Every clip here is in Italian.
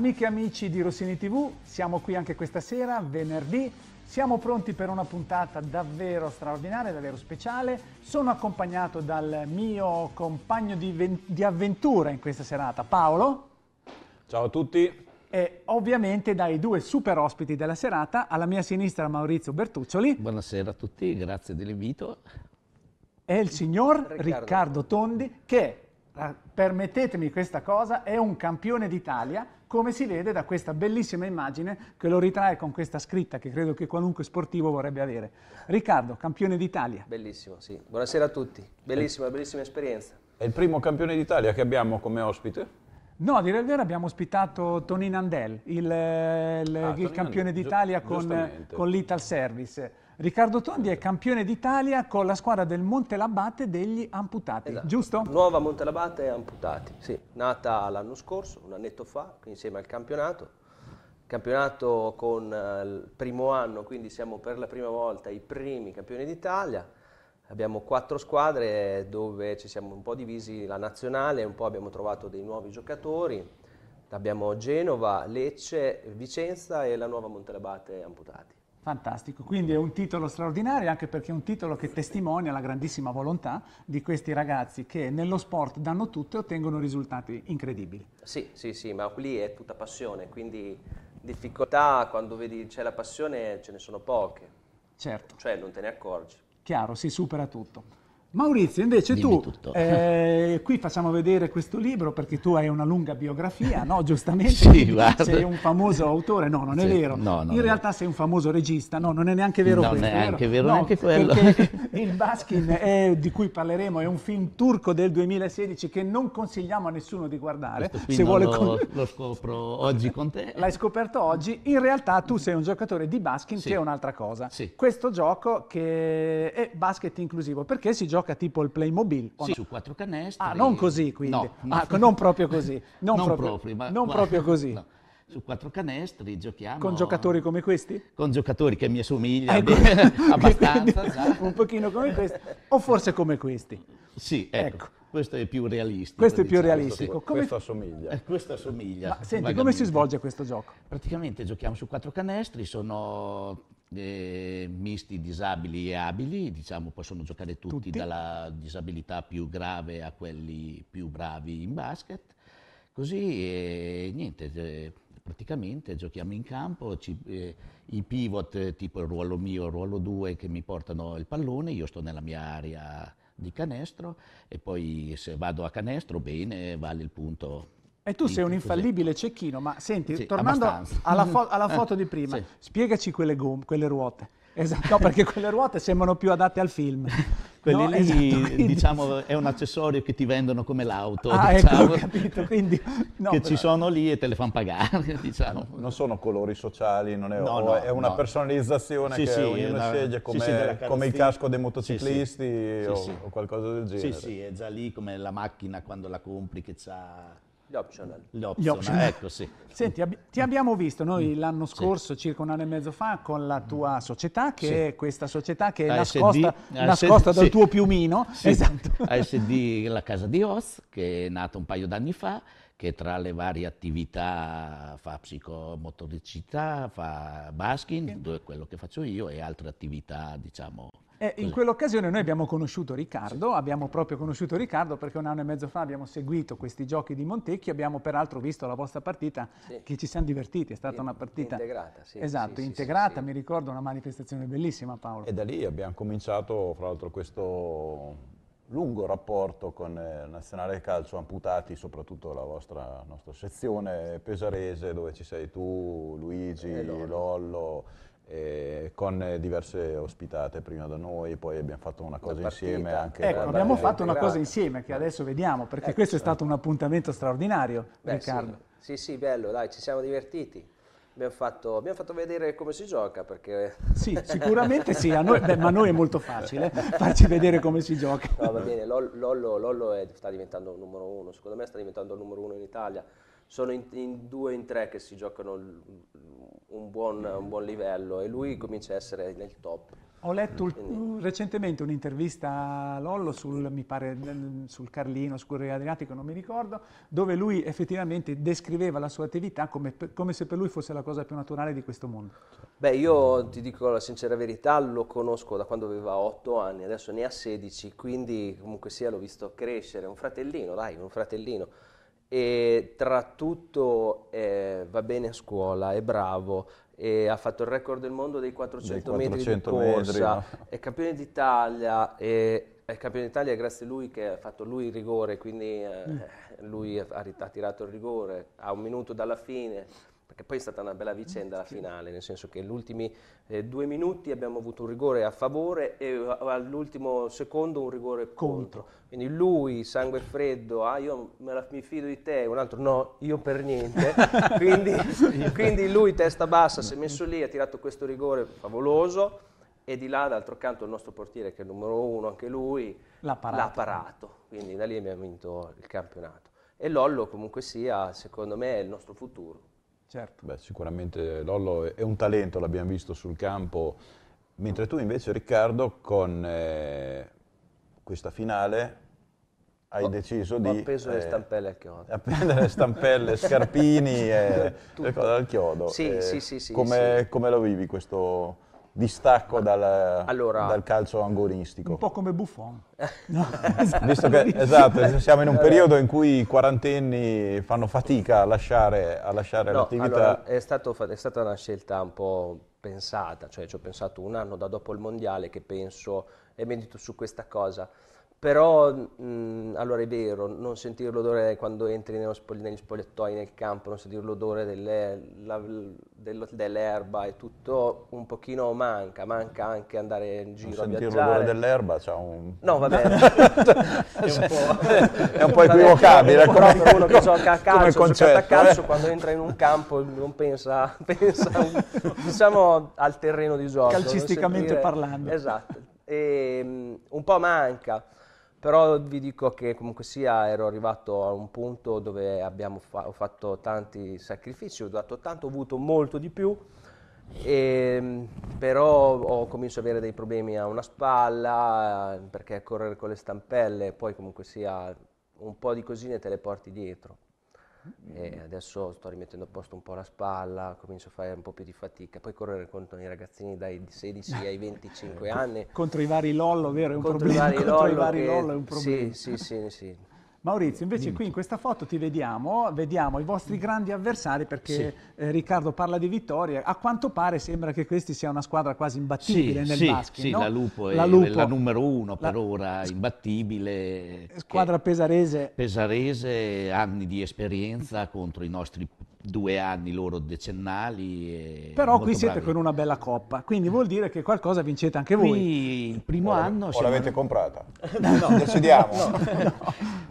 Amiche e amici di Rossini TV, siamo qui anche questa sera, venerdì, siamo pronti per una puntata davvero straordinaria, davvero speciale. Sono accompagnato dal mio compagno di, di avventura in questa serata, Paolo. Ciao a tutti. E ovviamente dai due super ospiti della serata, alla mia sinistra Maurizio Bertuccioli. Buonasera a tutti, grazie dell'invito. E il signor Riccardo, Riccardo Tondi che, eh, permettetemi questa cosa, è un campione d'Italia come si vede da questa bellissima immagine che lo ritrae con questa scritta che credo che qualunque sportivo vorrebbe avere. Riccardo, campione d'Italia. Bellissimo, sì. Buonasera a tutti. Bellissima, bellissima esperienza. È il primo campione d'Italia che abbiamo come ospite? No, a dire il vero abbiamo ospitato Tonin Andel, il, eh, il, ah, il campione d'Italia con, con l'Ital Service. Riccardo Tondi è campione d'Italia con la squadra del Montelabate degli amputati, esatto. giusto? Nuova Montelabate amputati, sì, nata l'anno scorso, un annetto fa, insieme al campionato. Campionato con eh, il primo anno, quindi siamo per la prima volta i primi campioni d'Italia. Abbiamo quattro squadre dove ci siamo un po' divisi la nazionale, un po' abbiamo trovato dei nuovi giocatori. Abbiamo Genova, Lecce, Vicenza e la nuova Montelabate amputati. Fantastico, quindi è un titolo straordinario anche perché è un titolo che testimonia la grandissima volontà di questi ragazzi che nello sport danno tutto e ottengono risultati incredibili. Sì, sì, sì, ma lì è tutta passione, quindi difficoltà quando vedi c'è la passione ce ne sono poche. Certo. Cioè non te ne accorgi. Chiaro, si supera tutto. Maurizio, invece Dimmi tu, eh, qui facciamo vedere questo libro perché tu hai una lunga biografia, no? Giustamente, sì, sei un famoso autore, no, non è vero. No, non In realtà vero. sei un famoso regista, no, non è neanche vero non questo. Non è neanche vero, vero neanche quello. Perché in Baskin, eh, di cui parleremo, è un film turco del 2016 che non consigliamo a nessuno di guardare. Se vuole lo, con... lo scopro oggi con te. L'hai scoperto oggi. In realtà tu sei un giocatore di Baskin sì. che è un'altra cosa. Sì. Questo gioco che è basket inclusivo perché si gioca tipo il Playmobil. Sì, no? su quattro canestri. Ah, non così quindi. No, no. Ah, non proprio così. Non, non proprio, proprio, ma, non ma, proprio così. No su quattro canestri, giochiamo. Con giocatori come questi? Con giocatori che mi assomigliano ecco. abbastanza. Quindi, un pochino come questi, o forse come questi. Sì, ecco. ecco. Questo è più realistico. Questo è più diciamo. realistico. Come... Questo assomiglia. Eh, questo assomiglia. Ma, senti, vagamente. come si svolge questo gioco? Praticamente giochiamo su quattro canestri, sono eh, misti disabili e abili, diciamo, possono giocare tutti, tutti, dalla disabilità più grave a quelli più bravi in basket. Così, eh, niente praticamente giochiamo in campo, ci, eh, i pivot eh, tipo il ruolo mio, il ruolo 2 che mi portano il pallone, io sto nella mia area di canestro e poi se vado a canestro bene vale il punto. E tu sei un infallibile cecchino, ma senti, sì, tornando alla, fo alla, foto di prima, sì. spiegaci quelle, quelle ruote. Esatto, no, perché quelle ruote sembrano più adatte al film. Quelli no, lì, esatto, quindi... diciamo, è un accessorio che ti vendono come l'auto. Ah, ecco, diciamo, ecco, capito, quindi... No, che però... ci sono lì e te le fanno pagare, diciamo. non sono colori sociali, non è, no, è una personalizzazione sì, che sì, ognuno una... sceglie come, sì, come, il casco dei motociclisti o, o, qualcosa del genere. Sì, sì, è già lì come la macchina quando la compri che c'ha gli optional, gli optional. ecco sì. Senti, ab- ti abbiamo visto noi mm, l'anno scorso, sì. circa un anno e mezzo fa, con la tua mm. società, che sì. è questa società che è ASD, nascosta, ASD, nascosta dal sì. tuo piumino. Esatto. ASD La Casa di Oz, che è nata un paio d'anni fa, che tra le varie attività fa psicomotoricità, fa basking, okay. quello che faccio io, e altre attività, diciamo, eh, in quell'occasione noi abbiamo conosciuto Riccardo, sì. abbiamo proprio conosciuto Riccardo perché un anno e mezzo fa abbiamo seguito questi giochi di Montecchio, abbiamo peraltro visto la vostra partita sì. che ci siamo divertiti, è stata in, una partita integrata, sì, esatto, integrata, mi ricordo una manifestazione bellissima Paolo. E da lì abbiamo cominciato fra l'altro questo lungo rapporto con eh, Nazionale Calcio Amputati, soprattutto la vostra nostra sezione pesarese dove ci sei tu, Luigi, Lollo con eh, diverse ospitate prima da noi, poi abbiamo fatto una cosa insieme anche. Ecco, abbiamo fatto una cosa insieme che adesso vediamo, perché ecco, questo è stato un appuntamento straordinario, Beh, Riccardo. Sì. sì, sì, bello, dai, ci siamo divertiti. Abbiamo fatto, abbiamo fatto, vedere come si gioca perché... Sì, sicuramente sì, a noi, beh, ma a noi è molto facile farci vedere come si gioca. No, va bene, Lollo, Lollo è, sta diventando il numero uno, secondo me sta diventando il numero uno in Italia sono in, in due in tre che si giocano un buon, un buon, livello e lui comincia a essere nel top. Ho letto Quindi. recentemente un'intervista a Lollo sul, mi pare, sul Carlino, sul Corriere Adriatico, non mi ricordo, dove lui effettivamente descriveva la sua attività come, come se per lui fosse la cosa più naturale di questo mondo. Beh, io ti dico la sincera verità, lo conosco da quando aveva 8 anni, adesso ne ha 16, quindi comunque sia l'ho visto crescere, un fratellino, dai, un fratellino e tra tutto eh, va bene a scuola, è bravo, e ha fatto il record del mondo dei 400, dei 400 metri di corsa, no? è campione d'Italia, e è campione d'Italia grazie a lui che ha fatto lui il rigore, quindi eh, mm. lui ha, ha tirato il rigore a un minuto dalla fine perché poi è stata una bella vicenda la finale, nel senso che negli ultimi eh, due minuti abbiamo avuto un rigore a favore e eh, all'ultimo secondo un rigore contro. contro. Quindi lui, sangue freddo, ah io me la, mi fido di te, un altro no, io per niente. quindi, quindi lui testa bassa si è messo lì, ha tirato questo rigore favoloso e di là d'altro canto il nostro portiere che è il numero uno, anche lui, l'ha parato. L'ha parato. Quindi da lì abbiamo vinto il campionato. E Lollo comunque sia, secondo me, è il nostro futuro. Certo. Beh, sicuramente Lollo è un talento, l'abbiamo visto sul campo, mentre tu invece Riccardo con eh, questa finale hai ho, deciso ho di... appeso eh, le stampelle al chiodo. Appendere le stampelle, scarpini e le cose al chiodo. Sì, eh, sì, sì, sì, come, sì. come lo vivi questo distacco dal, allora, dal, calcio angolistico. Un po' come Buffon. No, esatto, che, esatto, siamo in un eh. periodo in cui i quarantenni fanno fatica a lasciare, a lasciare no, l'attività. Allora, è, stato, è, stata una scelta un po' pensata, cioè ci ho pensato un anno da dopo il mondiale che penso e medito su questa cosa. Però, mh, allora è vero, non sentire l'odore quando entri spogli, negli spogliatoi, nel campo, non sentire l'odore delle, la, del, dell'erba e tutto un pochino manca, manca anche andare in giro non a viaggiare. Sentire l'odore dell'erba c'ha un... No, va bene. cioè, è un po', equivocabile. Però per uno che gioca a calcio, gioca a eh. calcio, eh? quando entra in un campo non pensa, pensa diciamo, al terreno di gioco. Calcisticamente sentire, parlando. Esatto. E, um, un po' manca però vi dico che comunque sia ero arrivato a un punto dove fa ho fatto tanti sacrifici, ho dato tanto, ho avuto molto di più, e, ehm, però ho cominciato ad avere dei problemi a una spalla, perché correre con le stampelle, poi comunque sia un po' di cosine te le porti dietro e mm. adesso sto rimettendo a posto un po' la spalla, comincio a fare un po' più di fatica, poi correre contro i ragazzini dai 16 ai 25 anni. Contro i vari Lollo, vero? È un contro problema. I vari contro lollo i vari che, Lollo è un problema. Sì, sì, sì, sì. Maurizio, invece Vinto. qui in questa foto ti vediamo, vediamo i vostri grandi avversari perché sì. eh, Riccardo parla di vittoria, a quanto pare sembra che questi sia una squadra quasi imbattibile sì, nel sì, basket. Sì, no? la Lupo è la, Lupo, la numero uno la... per ora, imbattibile. Squadra pesarese. Pesarese, anni di esperienza contro i nostri due anni loro decennali. Però qui siete bravi. con una bella coppa, quindi vuol dire che qualcosa vincete anche voi. qui, Il primo o, anno... O l'avete comprata? no, no, decidiamo. No, no.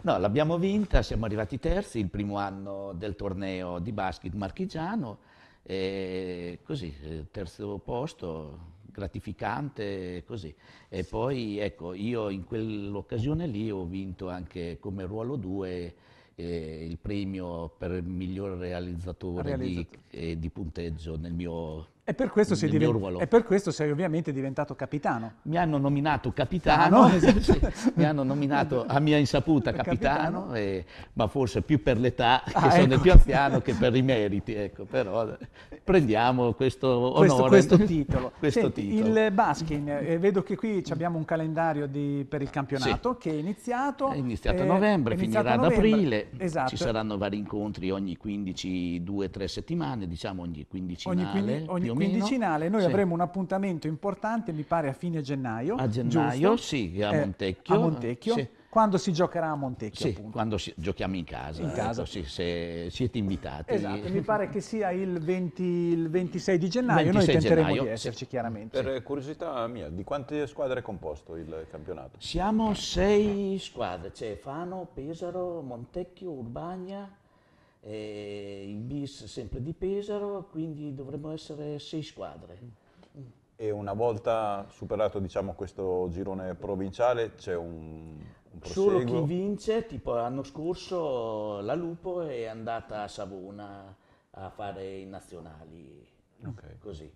no, l'abbiamo vinta, siamo arrivati terzi il primo anno del torneo di basket marchigiano, e così, eh, terzo posto gratificante così e poi ecco io in quell'occasione lì ho vinto anche come ruolo 2 eh, il premio per il miglior realizzatore, realizzatore. Di, eh, di punteggio nel mio e per, questo sei diven- e per questo sei ovviamente diventato capitano. Mi hanno nominato capitano, esatto. mi hanno nominato a mia insaputa capitano, capitano. E, ma forse più per l'età ah, che ah, sono ecco. il più anziano che per i meriti, ecco, però eh, prendiamo questo onore. Questo, questo titolo. questo Senti, titolo. Il Baskin, eh, vedo che qui abbiamo un calendario di, per il campionato sì. che è iniziato. È iniziato a eh, novembre, iniziato finirà ad aprile, esatto. ci saranno vari incontri ogni 15, 2-3 settimane, diciamo ogni 15 Ogni, quindi, ogni, quindicinale noi sì. avremo un appuntamento importante, mi pare a fine gennaio. A gennaio, giusto? sì, a eh, Montecchio. Eh, a Montecchio. Sì. Quando si giocherà a Montecchio, sì, appunto. quando si, giochiamo in casa, in ecco, casa. Così, se siete invitati. Esatto, mi pare che sia il, 20, il 26 di gennaio, 26 noi tenteremo gennaio, di esserci chiaramente. Per curiosità mia, di quante squadre è composto il campionato? Siamo sei squadre, c'è Fano, Pesaro, Montecchio, Urbagna, eh, in bis sempre di Pesaro, quindi dovremmo essere sei squadre. E una volta superato diciamo, questo girone provinciale c'è un, un proseguo? Solo chi vince, tipo l'anno scorso la Lupo è andata a Savona a fare i nazionali, okay. così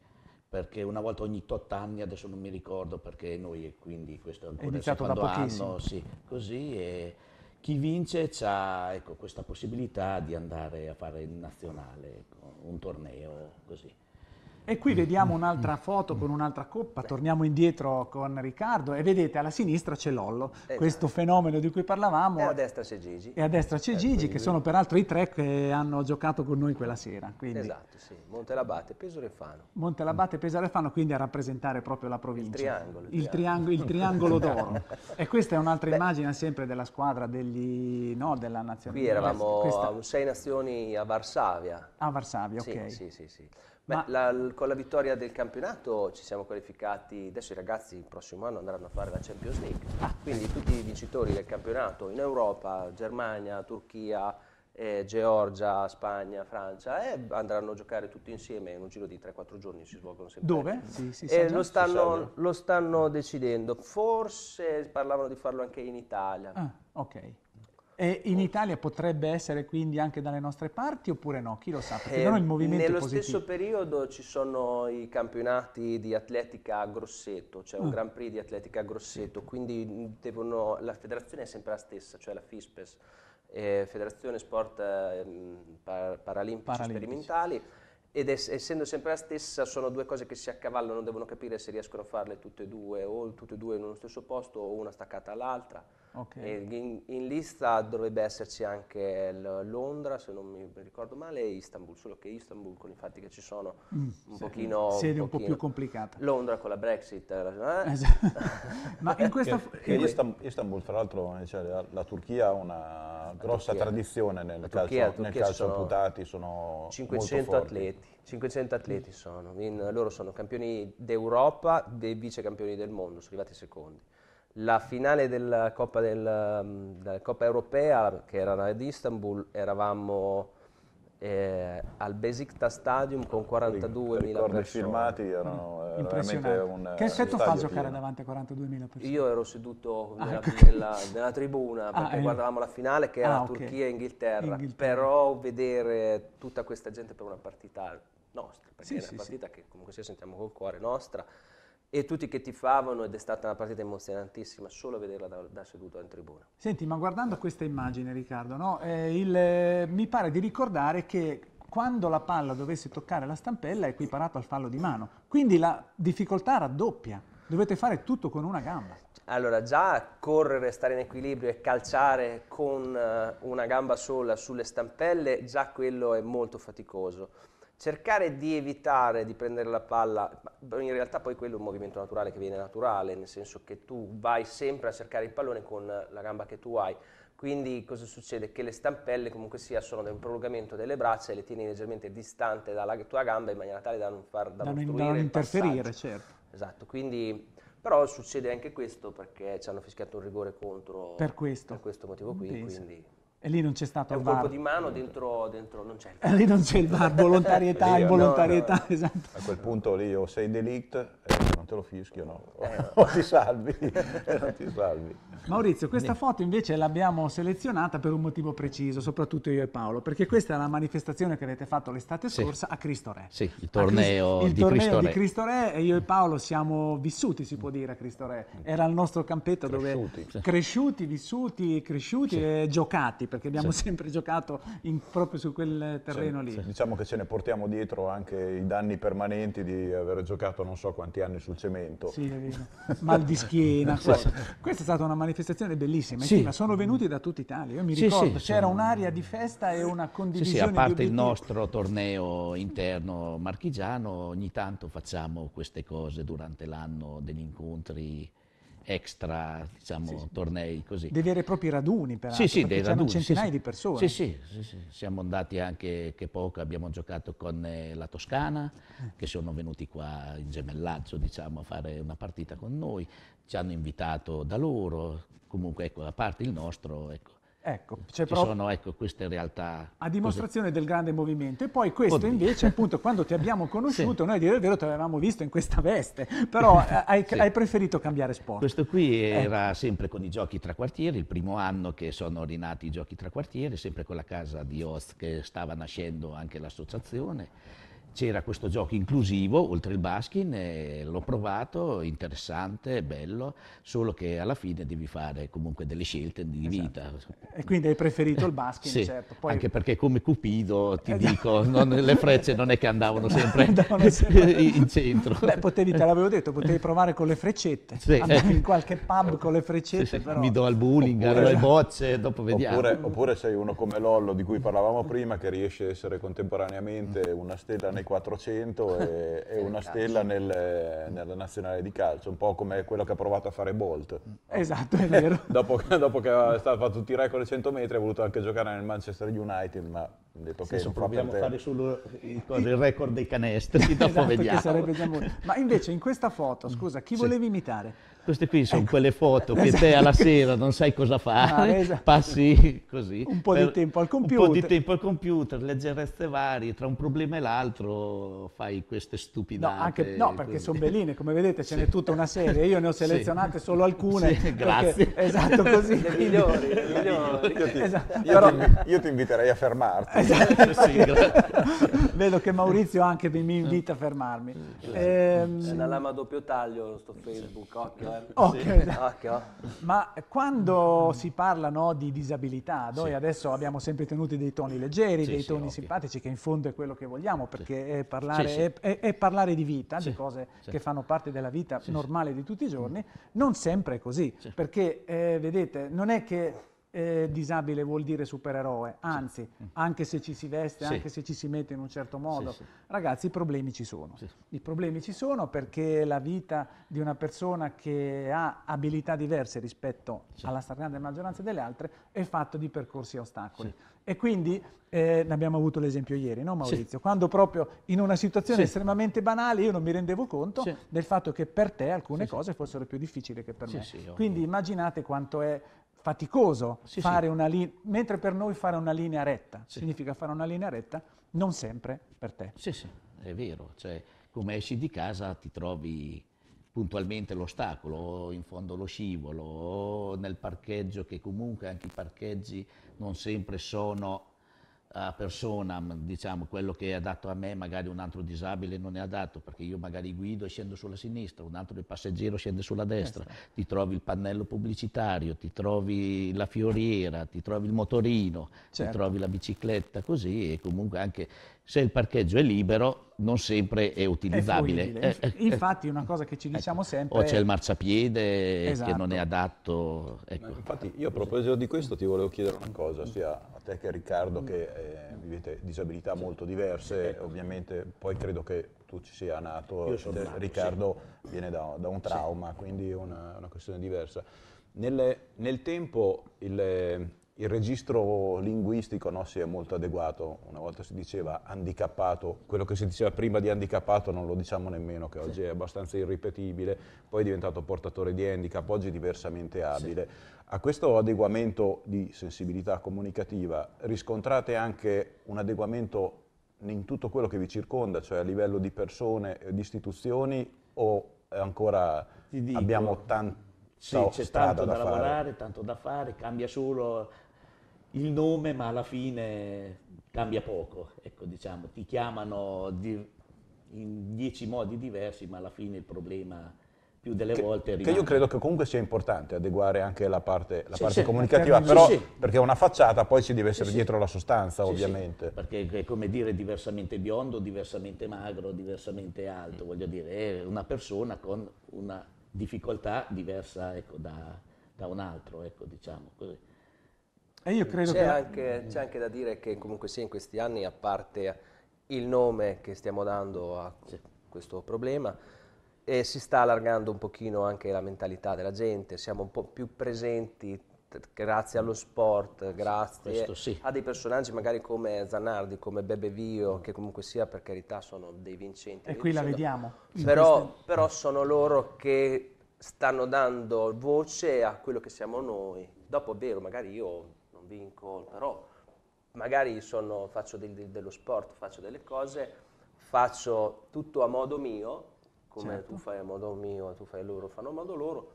perché una volta ogni 8 anni, adesso non mi ricordo perché noi quindi questo ancora è iniziato da pochissimo. Anno, sì, così e chi vince ha ecco, questa possibilità di andare a fare in nazionale, ecco, un torneo così. E qui mm, vediamo mm, un'altra mm, foto con un'altra coppa, torniamo indietro con Riccardo e vedete alla sinistra c'è Lollo, esatto. questo fenomeno di cui parlavamo. E a destra c'è Gigi. E a destra c'è eh, Gigi, quindi... che sono peraltro i tre che hanno giocato con noi quella sera. Quindi... Esatto, sì, Montelabate, Pesorefano. Montelabate, Pesorefano, quindi a rappresentare proprio la provincia. Il triangolo. Il, triangolo, il triangolo d'oro. e questa è un'altra Beh. immagine sempre della squadra degli, no, della nazionale. Qui eravamo questa... a sei nazioni a Varsavia. A Varsavia, ok. Sì, sì, sì. sì. Beh, la, con la vittoria del campionato ci siamo qualificati, adesso i ragazzi il prossimo anno andranno a fare la Champions League, ah. quindi tutti i vincitori del campionato in Europa, Germania, Turchia, eh, Georgia, Spagna, Francia eh, andranno a giocare tutti insieme in un giro di 3-4 giorni si svolgono sempre. Dove? Sì, sì, eh, lo, stanno, lo, stanno, decidendo, forse parlavano di farlo anche in Italia. Ah, ok. E in Italia potrebbe essere quindi anche dalle nostre parti oppure no? Chi lo sa? Perché eh, il movimento Nello stesso periodo ci sono i campionati di atletica a Grosseto, cioè un mm. Grand Prix di atletica a Grosseto, quindi devono, la federazione è sempre la stessa, cioè la FISPES, eh, Federazione Sport eh, par- Paralimpici, Paralimpici Sperimentali, ed es- essendo sempre la stessa sono due cose che si accavallano, devono capire se riescono a farle tutte e due o tutte e due in uno stesso posto o una staccata all'altra. Okay. In, in, lista dovrebbe esserci anche Londra, se non mi ricordo male, e Istanbul, solo che Istanbul con i fatti che ci sono mm, un sì, pochino... Sede un, un po' più complicata. Londra con la Brexit. Eh? eh. Esatto. Ma in eh, questa... Che, che Istanbul, Istanbul, tra l'altro, eh, cioè, la, la, Turchia ha una grossa Turchia. tradizione nel Turchia, calcio, nel calcio sono amputati, sono 500 atleti. 500 atleti sono, in, loro sono campioni d'Europa, dei vice campioni del mondo, sono arrivati secondi. La finale della Coppa, del, mm, della Coppa europea, che era ad Istanbul, eravamo eh, al Besikta Stadium con 42.000 persone. I filmati erano mm. veramente un eh, Che effetto fa giocare davanti a 42.000 persone? Io ero seduto ah, nella, ah, nella, nella tribuna ah, perché eh. guardavamo la finale che era ah, Turchia e Inghilterra. Inghilterra, però vedere tutta questa gente per una partita nostra, perché sì, è una sì, partita sì. che comunque sia sentiamo col cuore nostra, e tutti che tifavano ed è stata una partita emozionantissima solo vederla da, da seduto in tribuna. Senti, ma guardando questa immagine Riccardo, no? eh, il, eh, mi pare di ricordare che quando la palla dovesse toccare la stampella è equiparato al fallo di mano, quindi la difficoltà raddoppia, dovete fare tutto con una gamba. Allora, già correre, stare in equilibrio e calciare con eh, una gamba sola sulle stampelle, già quello è molto faticoso cercare di evitare di prendere la palla, in realtà poi quello è un movimento naturale che viene naturale, nel senso che tu vai sempre a cercare il pallone con la gamba che tu hai. Quindi cosa succede? Che le stampelle comunque sia sono del prolungamento delle braccia e le tieni leggermente distante dalla tua gamba in maniera tale da non far da, da non interferire, certo. Esatto, quindi però succede anche questo perché ci hanno fischiato un rigore contro per questo, per questo motivo qui, Penso. quindi e lì non c'è stato il VAR. È un colpo di mano dentro, dentro non c'è il Lì non c'è il VAR, volontarietà, lì, involontarietà, no, no. esatto. A quel punto lì o sei delict, eh, non te lo fischio, no. Eh. non ti salvi, non ti salvi. Maurizio, questa Niente. foto invece l'abbiamo selezionata per un motivo preciso, soprattutto io e Paolo, perché questa è la manifestazione che avete fatto l'estate sì. scorsa a Cristo Re. Sì, il torneo, Cris- il di, torneo Cristo di Cristo Re. e io e Paolo siamo vissuti, si può dire, a Cristo Re. Era il nostro campetto cresciuti. dove sì. cresciuti, vissuti, cresciuti sì. e giocati, perché abbiamo sempre giocato in, proprio su quel terreno lì. Diciamo che ce ne portiamo dietro anche i danni permanenti di aver giocato non so quanti anni sul sul cemento. Sì, è vero. Mal di schiena. Questa è stata una manifestazione bellissima. Sì. Sono venuti da tutta Italia. Io mi sì, ricordo, sì, c'era un'aria di festa e una condivisione. Sì, sì, a parte il nostro torneo interno marchigiano, ogni tanto facciamo queste cose durante l'anno degli incontri extra, diciamo, sì, sì. tornei così. Dei veri e propri raduni, peraltro, sì, sì, dei raduni, centinaia di persone. Sì sì, siamo andati anche, che poco abbiamo giocato con eh, la Toscana, eh. che sono venuti qua in gemellaggio, diciamo, a fare una partita con noi, ci hanno invitato da loro, comunque, ecco, a parte il nostro, ecco, Ecco, c'è proprio... sono ecco, queste realtà. A dimostrazione così. del grande movimento. E poi questo Oddio. invece, appunto, quando ti abbiamo conosciuto, sì. noi a dire il vero ti avevamo visto in questa veste, però eh, hai, sì. hai, preferito cambiare sport. Questo qui eh. era sempre con i giochi tra quartieri, il primo anno che sono rinati i giochi tra quartieri, sempre con la casa di Oz che stava nascendo anche l'associazione c'era questo gioco inclusivo, oltre il baskin, l'ho provato, interessante, bello, solo che alla fine devi fare comunque delle scelte di esatto. vita. E quindi hai preferito il baskin, sì, certo. Poi... Anche perché come Cupido, ti eh, esatto. dico, non, le frecce non è che andavano sempre, andavano sempre... in centro. Beh, potevi, te l'avevo detto, potevi provare con le freccette, sì. andavi in qualche pub con le freccette. Sì, però... Mi do al bowling, oppure... alle bocce, dopo vediamo. Oppure, oppure sei uno come Lollo, di cui parlavamo prima, che riesce a essere contemporaneamente una stella nel 400 e, e una esatto. stella nel, nella nazionale di calcio, un po' come quello che ha provato a fare Bolt. Esatto, è vero. dopo, dopo, che ha fatto tutti i record dei 100 metri ha voluto anche giocare nel Manchester United, ma detto sì, che... Adesso proviamo a fare solo eh, il, il record dei canestri, dopo esatto, vediamo. Ma invece in questa foto, mm. scusa, chi sì. volevi imitare? Queste qui sono ecco. quelle foto che esatto. te alla sera non sai cosa fare, ah, esatto. passi così. Un po' di tempo al computer. Un po' di tempo al computer, leggerezze varie, tra un problema e l'altro fai queste stupidate. No, anche, no perché sono belline, come vedete ce sì. n'è tutta una serie, io ne ho selezionate sì. solo alcune. Sì, grazie. Perché, esatto, così. Le migliori, le migliori. Io ti, esatto. io Però, ti, io ti inviterei a fermarti. Esatto, vedo che Maurizio anche mi invita a fermarmi. Eh, è una lama a doppio taglio sto Facebook, occhio. H. Okay. Ma quando si parla no, di disabilità, noi sì. adesso abbiamo sempre tenuto dei toni leggeri, sì, dei sì, toni okay. simpatici, che in fondo è quello che vogliamo, perché è parlare, è, è, è, parlare, di vita, di cose che fanno parte della vita normale di tutti i giorni, non sempre è così, perché eh, vedete, non è che eh, disabile vuol dire supereroe, anzi, sì. Mm. anche se ci si veste, sì. anche se ci si mette in un certo modo, sì, ragazzi, i problemi ci sono. I problemi ci sono perché la vita di una persona che ha abilità diverse rispetto alla stragrande maggioranza delle altre è fatta di percorsi e ostacoli. E quindi eh, ne abbiamo avuto l'esempio ieri, no Maurizio? Quando proprio in una situazione estremamente banale io non mi rendevo conto del fatto che per te alcune cose fossero più difficili che per me. quindi immaginate quanto è faticoso sì, fare sì. una linea, mentre per noi fare una linea retta sì. significa fare una linea retta non sempre per te. Sì, sì, è vero, cioè come esci di casa ti trovi puntualmente l'ostacolo, o in fondo lo scivolo, o nel parcheggio che comunque anche i parcheggi non sempre sono a persona, diciamo, quello che è adatto a me, magari un altro disabile non è adatto, perché io magari guido e scendo sulla sinistra, un altro del passeggero scende sulla destra, esatto. ti trovi il pannello pubblicitario, ti trovi la fioriera, ti trovi il motorino, certo. ti trovi la bicicletta, così e comunque anche se il parcheggio è libero non sempre è utilizzabile. È eh, eh, infatti una eh, cosa che ci eh, diciamo ecco. sempre... O c'è il marciapiede esatto. che non è esatto. adatto. Ecco. Infatti io a proposito di questo ti volevo chiedere una cosa, sia a te che a Riccardo che eh, vivete disabilità molto diverse, ecco. ovviamente poi credo che tu ci sia nato, io nato Riccardo sì. viene da, da, un trauma, sì. quindi è una, una, questione diversa. Nelle, nel tempo il il registro linguistico no, si è molto adeguato, una volta si diceva handicappato, quello che si diceva prima di handicappato non lo diciamo nemmeno, che oggi è abbastanza irripetibile, poi è diventato portatore di handicap, oggi diversamente abile. Sì. A questo adeguamento di sensibilità comunicativa riscontrate anche un adeguamento in tutto quello che vi circonda, cioè a livello di persone, eh, di istituzioni o ancora dico, abbiamo tanto... Sì, c'è tanto da, da lavorare, tanto da fare, cambia solo il nome, ma alla fine cambia poco. Ecco, diciamo, ti chiamano di, in dieci modi diversi, ma alla fine il problema più delle che, volte rimane. Che io credo che comunque sia importante adeguare anche la parte, la sì, parte sì, comunicativa, però sì, perché una facciata poi ci deve essere dietro la sostanza, ovviamente. Sì, perché è come dire diversamente biondo, diversamente magro, diversamente alto, mm. voglio dire, è una persona con una difficoltà diversa ecco, da, da un altro, ecco, diciamo così. E io credo c'è, che... anche, c'è anche da dire che comunque sia in questi anni, a parte il nome che stiamo dando a questo problema, e si sta allargando un pochino anche la mentalità della gente, siamo un po' più presenti grazie allo sport, grazie sì. a dei personaggi magari come Zanardi, come Bebevio, Vio, che comunque sia per carità sono dei vincenti. E qui la vediamo. Però, però sono loro che stanno dando voce a quello che siamo noi. Dopo è vero, magari io non vinco, però magari sono, faccio del, del, dello sport, faccio delle cose, faccio tutto a modo mio, come certo. tu fai a modo mio, tu fai loro, fanno a modo loro,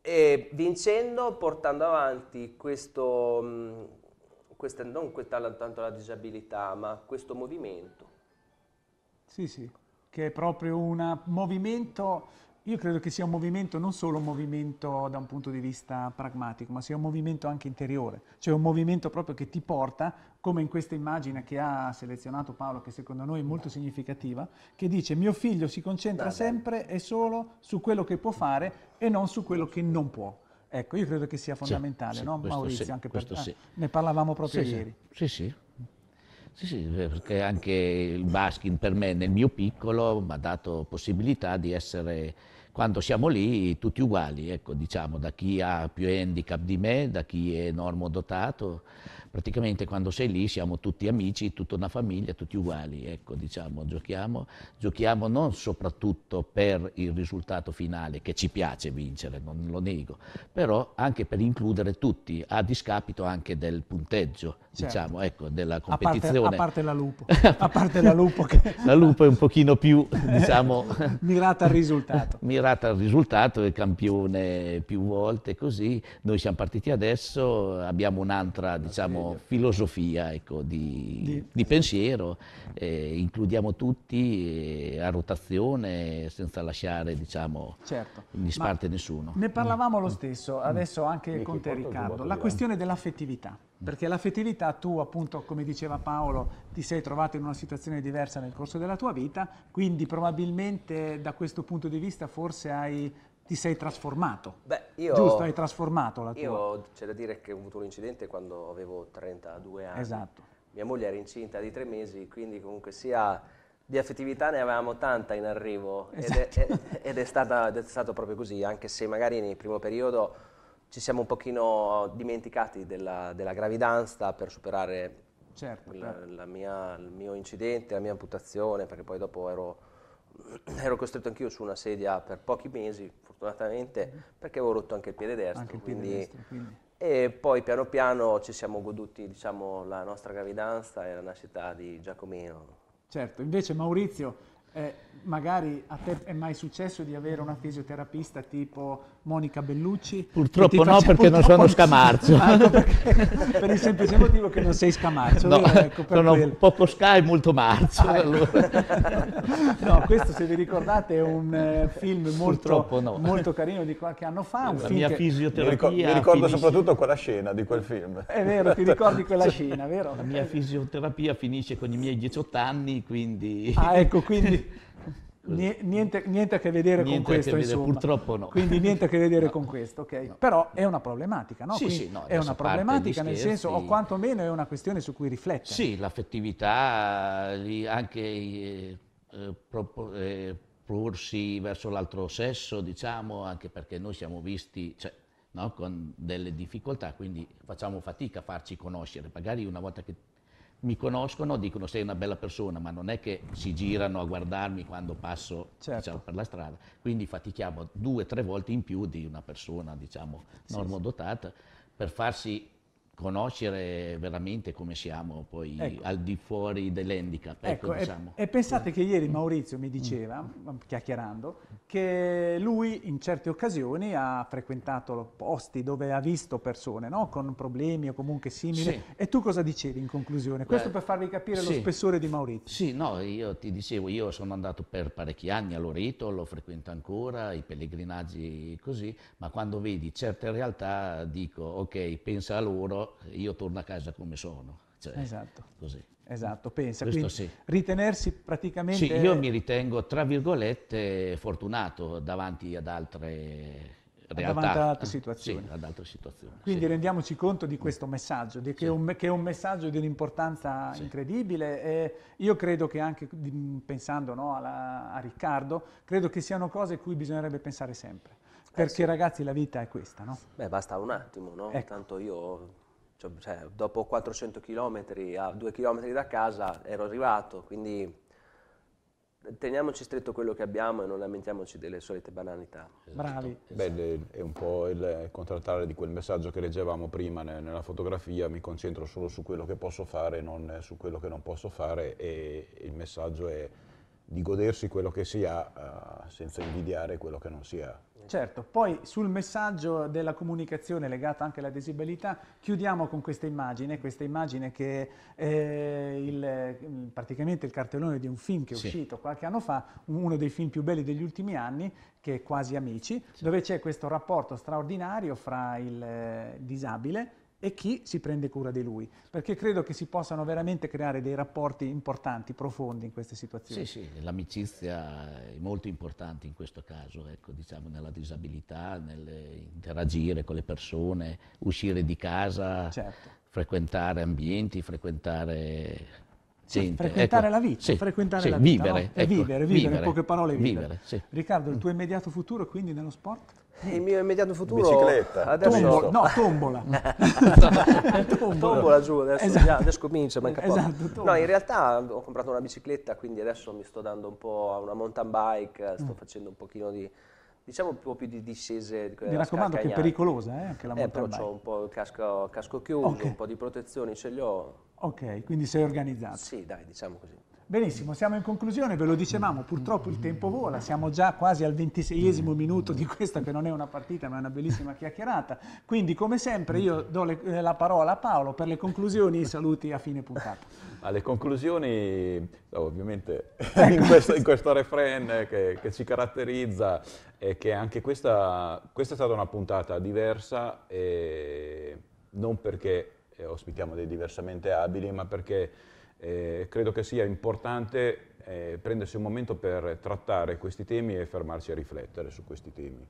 e vincendo, portando avanti questo, mm, questa, non questa, tanto la disabilità, ma questo movimento. Sì, sì, che è proprio un movimento io credo che sia un movimento, non solo un movimento da un punto di vista pragmatico, ma sia un movimento anche interiore, cioè un movimento proprio che ti porta, come in questa immagine che ha selezionato Paolo, che secondo noi è molto significativa, che dice mio figlio si concentra sempre e solo su quello che può fare e non su quello che non può. Ecco, io credo che sia fondamentale, sì, no? Maurizio, sì, anche per te. Ah, ne parlavamo proprio ieri. Sì, sì. Sì, sì, eh, perché anche il basking per me nel mio piccolo mi ha dato possibilità di essere, quando siamo lì, tutti uguali, ecco, diciamo, da chi ha più handicap di me, da chi è normo dotato, praticamente quando sei lì siamo tutti amici, tutta una famiglia, tutti uguali, ecco, diciamo, giochiamo, giochiamo non soprattutto per il risultato finale, che ci piace vincere, non lo nego, però anche per includere tutti, a discapito anche del punteggio, certo. diciamo, ecco, della competizione. A parte, a parte la lupo, a parte la lupo che... la lupo è un pochino più, diciamo... mirata al risultato. mirata al risultato, è campione più volte, così. Noi siamo partiti adesso, abbiamo un'altra, diciamo filosofia ecco, di, di. di, pensiero, eh, includiamo tutti eh, a rotazione senza lasciare diciamo, certo. in disparte nessuno. Ne parlavamo mm. lo mm. stesso, adesso mm. anche mm. con te Riccardo, la questione dell'affettività, perché l'affettività tu appunto come diceva Paolo ti sei trovato in una situazione diversa nel corso della tua vita, quindi probabilmente da questo punto di vista forse hai ti sei trasformato. Beh, io, Giusto, hai trasformato la tua. Io c'è da dire che ho avuto un incidente quando avevo 32 anni. Esatto. Mia moglie era incinta di tre mesi, quindi comunque sia di affettività ne avevamo tanta in arrivo esatto. ed, è, ed, è stata, ed, è, stato proprio così, anche se magari nel primo periodo ci siamo un pochino dimenticati della, della gravidanza per superare certo, la, certo. La mia, il mio incidente, la mia amputazione, perché poi dopo ero ero costretto anch'io su una sedia per pochi mesi, fortunatamente, mm. perché avevo rotto anche il piede destro. Anche il piede quindi, destro quindi. E poi piano piano ci siamo goduti diciamo, la nostra gravidanza e la nascita di Giacomino. Certo, invece Maurizio, eh, magari a te è mai successo di avere una fisioterapista tipo Monica Bellucci? Purtroppo faccia, no, perché purtroppo non sono scamarcio. Esatto, perché, per il semplice motivo che non sei scamarcio. No, ecco, sono quel... poco Sky e molto marzo. Ah, ecco. allora. no, questo se vi ricordate è un eh, film molto, no. molto, carino di qualche anno fa. La mia fisioterapia. Mi ricordo, mi ricordo soprattutto quella scena di quel film. È vero, ti ricordi quella scena, vero? La mia fisioterapia finisce con i miei 18 anni, quindi... Ah, ecco, quindi Niente, niente, a che vedere niente con questo, vedere, purtroppo no. Quindi niente a che vedere no. con questo, ok? No. Però è una problematica, no? Sì, sì, no è una problematica nel scherzi, senso, o quantomeno è una questione su cui riflettere. Sì, l'affettività, anche eh, eh, propo, eh, porsi verso l'altro sesso, diciamo, anche perché noi siamo visti... Cioè, no? con delle difficoltà, quindi facciamo fatica a farci conoscere. Magari una volta che mi conoscono, dicono sei una bella persona, ma non è che si girano a guardarmi quando passo certo. diciamo, per la strada. Quindi fatichiamo due o tre volte in più di una persona diciamo, normodotata sì, sì. per farsi conoscere veramente come siamo poi ecco. al di fuori dell'handicap. Ecco, ecco, diciamo. e, e, pensate che ieri Maurizio mi diceva, mm. chiacchierando, che lui in certe occasioni ha frequentato posti dove ha visto persone no? con problemi o comunque simili. Sì. E tu cosa dicevi in conclusione? Questo Beh, per farvi capire sì. lo spessore di Maurizio. Sì, no, io ti dicevo, io sono andato per parecchi anni a Loreto, lo frequento ancora, i pellegrinaggi così, ma quando vedi certe realtà dico, ok, pensa a loro io torno a casa come sono. Cioè, esatto. Così. Esatto, pensa. Questo Quindi, sì. Ritenersi praticamente... Sì, io mi ritengo, tra virgolette, fortunato davanti ad altre realtà. Davanti ad altre situazioni. Sì, ad altre situazioni Quindi sì. rendiamoci conto di questo messaggio, di che, è un, che, è un, messaggio di un'importanza incredibile. E io credo che anche, pensando no, alla, a Riccardo, credo che siano cose cui bisognerebbe pensare sempre. Eh, Perché eh ragazzi la vita è questa, no? Beh, basta un attimo, no? Ecco. Tanto io Certo, cioè, dopo 400 km a 2 km da casa ero arrivato, quindi teniamoci stretto quello che abbiamo e non lamentiamoci delle solite banalità. Esatto. Bravi. Beh, è un po' il contrattare di quel messaggio che leggevamo prima nella fotografia, mi concentro solo su quello che posso fare, non su quello che non posso fare e il messaggio è di godersi quello che si ha uh, senza invidiare quello che non si ha. Certo, poi sul messaggio della comunicazione legato anche alla disabilità chiudiamo con questa immagine, questa immagine che è il, praticamente il cartellone di un film che è sì. uscito qualche anno fa, uno dei film più belli degli ultimi anni, che è Quasi Amici, sì. dove c'è questo rapporto straordinario fra il eh, disabile e chi si prende cura di lui, perché credo che si possano veramente creare dei rapporti importanti, profondi in queste situazioni. Sì, sì, l'amicizia è molto importante in questo caso, ecco, diciamo nella disabilità, nell'interagire con le persone, uscire di casa, certo. frequentare ambienti, frequentare Gente, ecco. frequentare ecco, la vita, sì, frequentare sì, la vita, vivere, no? ecco, vivere, vivere, vivere, in poche parole vivere. vivere sì. Riccardo, il tuo mm. immediato futuro quindi nello sport? Il mio immediato futuro... Bicicletta. Adesso... Tombola, no, tombola. tombola. tombola. giù, adesso, esatto. già, adesso comincia, manca esatto, No, in realtà ho comprato una bicicletta, quindi adesso mi sto dando un po' a una mountain bike, mm. sto mm. facendo un pochino di... Diciamo un po' più di discese. Mi raccomando che è pericolosa eh, anche la eh, mountain eh, però bike. ho un po' il casco, casco chiuso, okay. un po' di protezioni ce li ho. Ok, quindi sei organizzato. Sì, dai, diciamo così. Benissimo, siamo in conclusione, ve lo dicevamo, purtroppo il tempo vola, siamo già quasi al ventiseiesimo minuto di questa che non è una partita ma è una bellissima chiacchierata, quindi come sempre io do le, eh, la parola a Paolo per le conclusioni e i saluti a fine puntata. Alle conclusioni, ovviamente ecco. in questo, in questo refrain che, che, ci caratterizza è che anche questa, questa è stata una puntata diversa, non perché eh, ospitiamo dei diversamente abili ma perché eh, credo che sia importante eh, prendersi un momento per trattare questi temi e fermarsi a riflettere su questi temi.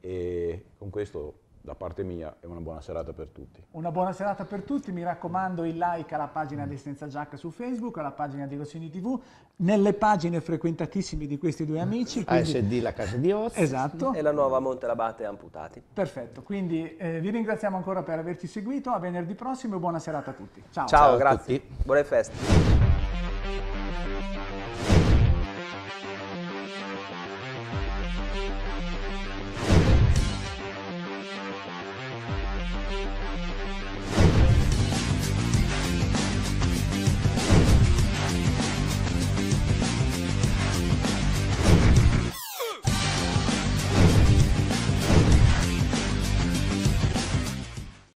E con questo da parte mia e una buona serata per tutti. Una buona serata per tutti, mi raccomando il like alla pagina di Senza Giacca su Facebook, alla pagina di Rossini TV, nelle pagine frequentatissime di questi due amici. Quindi... ASD La Casa di Oz esatto. e la nuova Monte Labate Amputati. Perfetto, quindi eh, vi ringraziamo ancora per averci seguito, a venerdì prossimo e buona serata a tutti. Ciao, Ciao, Ciao grazie, buone feste.